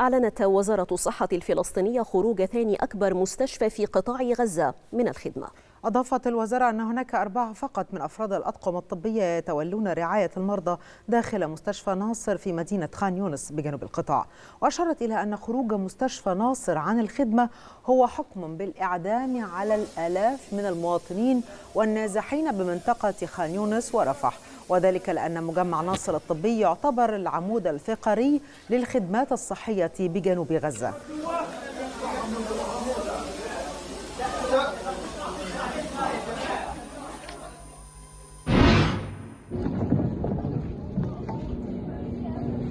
أعلنت وزارة الصحة الفلسطينية خروج ثاني أكبر مستشفى في قطاع غزة من الخدمة أضافت الوزارة أن هناك أربعة فقط من أفراد الأطقم الطبية يتولون رعاية المرضى داخل مستشفى ناصر في مدينة خان يونس بجنوب القطاع وأشارت إلى أن خروج مستشفى ناصر عن الخدمة هو حكم بالإعدام على الآلاف من المواطنين والنازحين بمنطقة خان يونس ورفح وذلك لأن مجمع ناصر الطبي يعتبر العمود الفقري للخدمات الصحية بجنوب غزة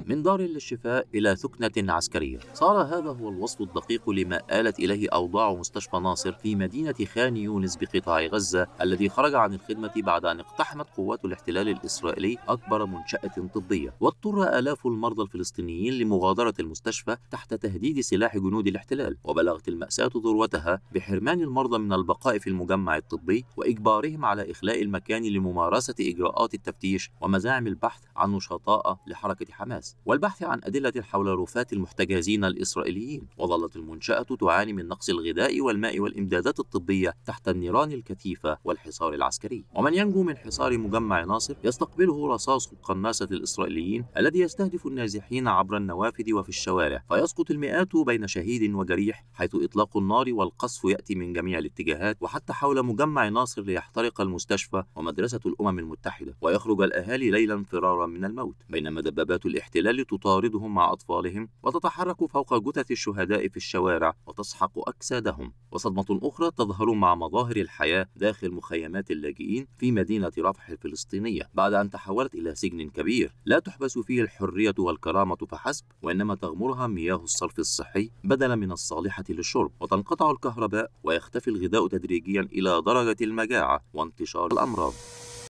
من دار للشفاء إلى ثكنة عسكرية صار هذا هو الوصف الدقيق لما آلت إليه أوضاع مستشفى ناصر في مدينة خان يونس بقطاع غزة الذي خرج عن الخدمة بعد أن اقتحمت قوات الاحتلال الإسرائيلي أكبر منشأة طبية واضطر آلاف المرضى الفلسطينيين لمغادرة المستشفى تحت تهديد سلاح جنود الاحتلال وبلغت المأساة ذروتها بحرمان المرضى من البقاء في المجمع الطبي وإجبارهم على إخلاء المكان لممارسة إجراءات التفتيش ومزاعم البحث عن نشطاء لحركة حماس والبحث عن أدلة حول رفاة المحتجزين الإسرائيليين وظلت المنشأة تعاني من نقص الغذاء والماء والإمدادات الطبية تحت النيران الكثيفة والحصار العسكري ومن ينجو من حصار مجمع ناصر يستقبله رصاص قناصة الإسرائيليين الذي يستهدف النازحين عبر النوافذ وفي الشوارع فيسقط المئات بين شهيد وجريح حيث إطلاق النار والقصف يأتي من جميع الاتجاهات وحتى حول مجمع ناصر ليحترق المستشفى ومدرسة الأمم المتحدة ويخرج الأهالي ليلا فرارا من الموت بينما دبابات الاحتلال التي تطاردهم مع أطفالهم وتتحرك فوق جثث الشهداء في الشوارع وتسحق أجسادهم وصدمة أخرى تظهر مع مظاهر الحياة داخل مخيمات اللاجئين في مدينة رفح الفلسطينية بعد أن تحولت إلى سجن كبير لا تحبس فيه الحرية والكرامة فحسب وإنما تغمرها مياه الصرف الصحي بدلا من الصالحة للشرب وتنقطع الكهرباء ويختفي الغذاء تدريجيا إلى درجة المجاعة وانتشار الأمراض